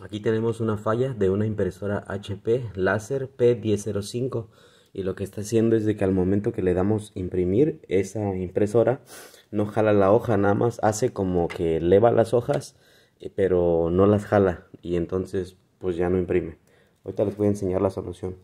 Aquí tenemos una falla de una impresora HP láser P1005 y lo que está haciendo es que al momento que le damos imprimir esa impresora no jala la hoja, nada más hace como que eleva las hojas eh, pero no las jala y entonces pues ya no imprime. Ahorita les voy a enseñar la solución.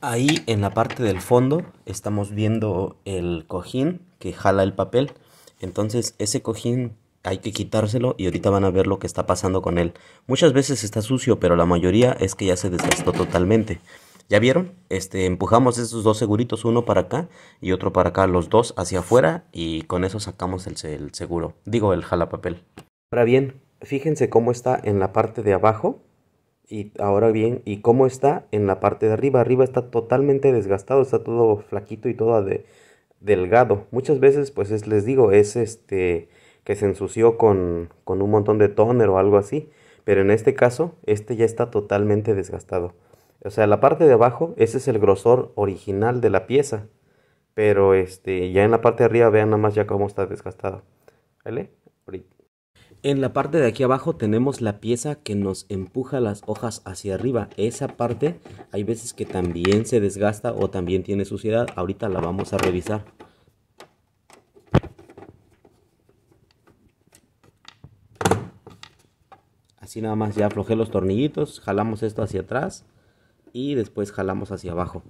Ahí en la parte del fondo estamos viendo el cojín que jala el papel. Entonces ese cojín hay que quitárselo y ahorita van a ver lo que está pasando con él. Muchas veces está sucio, pero la mayoría es que ya se desgastó totalmente. ¿Ya vieron? Este, empujamos esos dos seguritos, uno para acá y otro para acá, los dos hacia afuera y con eso sacamos el, seguro, digo el jalapapel. Ahora bien, fíjense cómo está en la parte de abajo y ahora bien, y cómo está en la parte de arriba. Arriba está totalmente desgastado, está todo flaquito y todo de, delgado. Muchas veces, pues les digo, es este que se ensució con, un montón de toner o algo así. Pero en este caso, este ya está totalmente desgastado. O sea, la parte de abajo, ese es el grosor original de la pieza. Pero este, ya en la parte de arriba, vean nada más ya cómo está desgastado. ¿Vale? En la parte de aquí abajo tenemos la pieza que nos empuja las hojas hacia arriba. Esa parte hay veces que también se desgasta o también tiene suciedad. Ahorita la vamos a revisar. Así nada más ya aflojé los tornillitos, jalamos esto hacia atrás y después jalamos hacia abajo.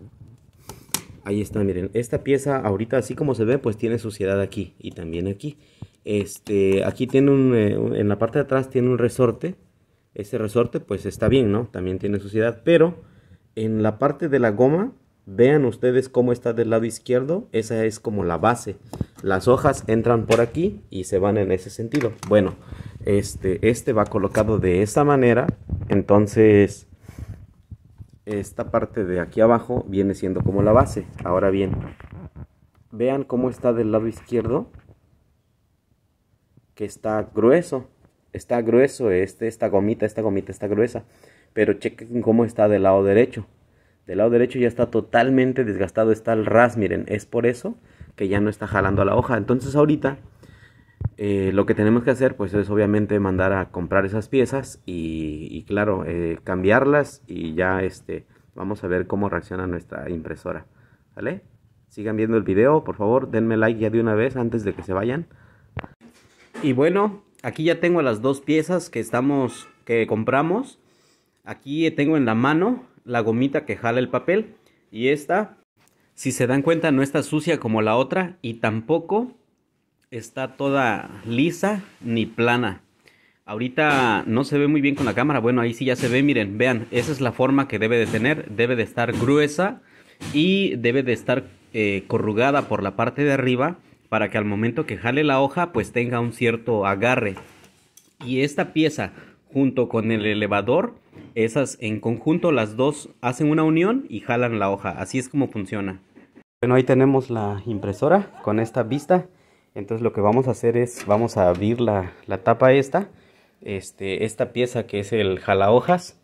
Ahí está, miren, esta pieza ahorita así como se ve pues tiene suciedad aquí y también aquí. Este, aquí tiene eh, un, en la parte de atrás tiene un resorte. Ese resorte pues está bien, ¿no? También tiene suciedad, pero en la parte de la goma Vean ustedes cómo está del lado izquierdo, esa es como la base. Las hojas entran por aquí y se van en ese sentido. Bueno, este, este va colocado de esta manera. Entonces, esta parte de aquí abajo viene siendo como la base. Ahora bien, vean cómo está del lado izquierdo. Que está grueso. Está grueso este, esta gomita, esta gomita está gruesa. Pero chequen cómo está del lado derecho. Del lado derecho ya está totalmente desgastado, está el ras, miren. Es por eso que ya no está jalando la hoja. Entonces ahorita eh, lo que tenemos que hacer pues es obviamente mandar a comprar esas piezas y, claro, eh, cambiarlas y ya este, vamos a ver cómo reacciona nuestra impresora. ¿Vale? Sigan viendo el video, por favor, denme like ya de una vez antes de que se vayan. Y bueno, aquí ya tengo las dos piezas que estamos, que compramos. Aquí tengo en la mano la gomita que jala el papel y esta, si se dan cuenta, no está sucia como la otra y tampoco está toda lisa ni plana. Ahorita no se ve muy bien con la cámara. Bueno, ahí sí ya se ve. Miren, vean, esa es la forma que debe de tener. Debe de estar gruesa y debe de estar eh, corrugada por la parte de arriba para que al momento que jale la hoja pues tenga un cierto agarre. Y esta pieza junto con el elevador, esas en conjunto las dos hacen una unión y jalan la hoja. Así es como funciona. Bueno, ahí tenemos la impresora con esta vista. Entonces lo que vamos a hacer es, vamos a abrir la, tapa esta. Este, esta pieza que es el jala hojas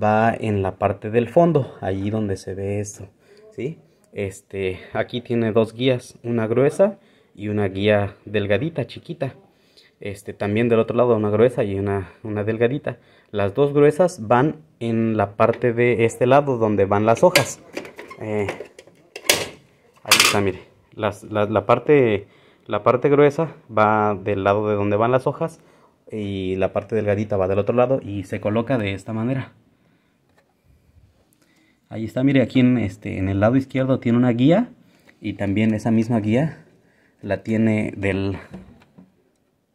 va en la parte del fondo, allí donde se ve esto, ¿sí? Este, aquí tiene dos guías, una gruesa y una guía delgadita, chiquita. Este, también del otro lado una gruesa y una, una delgadita. Las dos gruesas van en la parte de este lado donde van las hojas. Eh, ahí está, mire. la parte la parte gruesa va del lado de donde van las hojas y la parte delgadita va del otro lado y se coloca de esta manera. Ahí está, mire, aquí en, este, en el lado izquierdo tiene una guía y también esa misma guía la tiene del,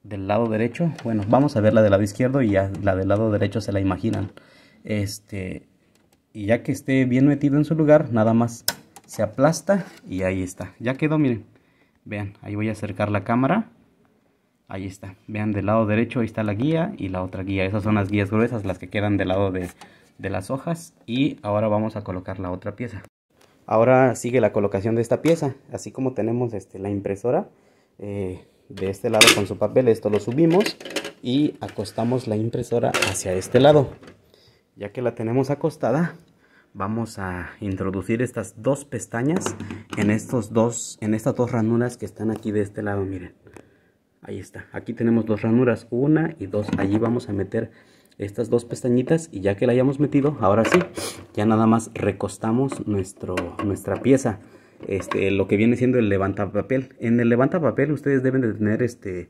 del lado derecho. Bueno, vamos a ver la del lado izquierdo y ya la del lado derecho se la imaginan. Este, y ya que esté bien metido en su lugar, nada más se aplasta y ahí está. Ya quedó, miren. Vean, ahí voy a acercar la cámara. Ahí está. Vean, del lado derecho ahí está la guía y la otra guía. Esas son las guías gruesas, las que quedan del lado de, las hojas. Y ahora vamos a colocar la otra pieza. Ahora sigue la colocación de esta pieza. Así como tenemos este, la impresora eh, de este lado con su papel, esto lo subimos y acostamos la impresora hacia este lado. Ya que la tenemos acostada, vamos a introducir estas dos pestañas en estos dos en estas dos ranuras que están aquí de este lado miren ahí está aquí tenemos dos ranuras una y dos allí vamos a meter estas dos pestañitas y ya que la hayamos metido ahora sí ya nada más recostamos nuestro nuestra pieza este lo que viene siendo el levantapapel en el levantapapel ustedes deben de tener este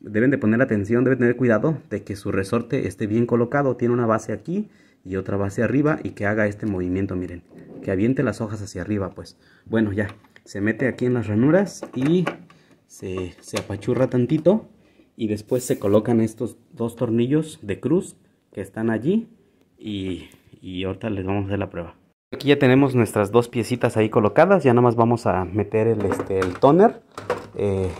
deben de poner atención deben tener cuidado de que su resorte esté bien colocado tiene una base aquí y otra va hacia arriba y que haga este movimiento, miren, que aviente las hojas hacia arriba, pues. Bueno, ya, se mete aquí en las ranuras y se, se apachurra tantito y después se colocan estos dos tornillos de cruz que están allí y, ahorita les vamos a hacer la prueba. Aquí ya tenemos nuestras dos piecitas ahí colocadas, ya nada más vamos a meter el, este, el toner. Eh,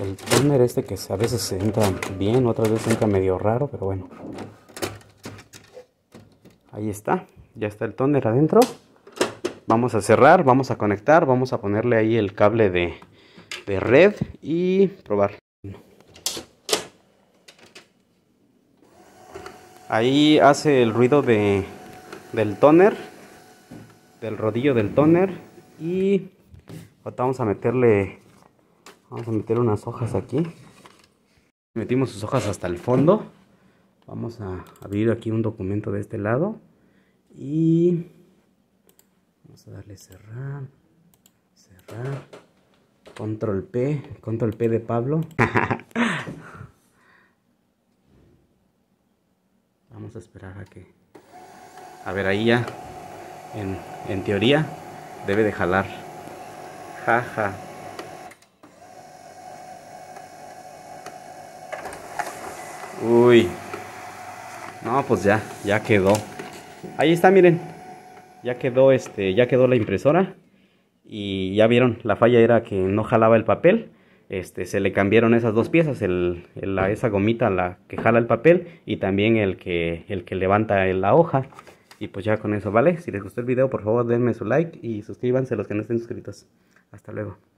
el, toner este que a veces se entra bien, otras veces entra medio raro, pero bueno. Ahí está, ya está el toner adentro. Vamos a cerrar, vamos a conectar, vamos a ponerle ahí el cable de, red y probar. Ahí hace el ruido de, del toner del rodillo del toner y vamos a meterle Vamos a meter unas hojas aquí. Metimos sus hojas hasta el fondo. Vamos a abrir aquí un documento de este lado. Y vamos a darle cerrar, cerrar, control P, control P de Pablo. vamos a esperar a que... A ver, ahí ya, en, teoría, debe de jalar. Jaja. Uy. No, pues ya, ya quedó. Ahí está, miren. Ya quedó este, ya quedó la impresora. Y ya vieron, la falla era que no jalaba el papel. Este, se le cambiaron esas dos piezas, el, la, esa gomita la que jala el papel y también el que, el que levanta la hoja. Y pues ya con eso, ¿vale? Si les gustó el video, por favor denme su like y suscríbanse los que no estén suscritos. Hasta luego.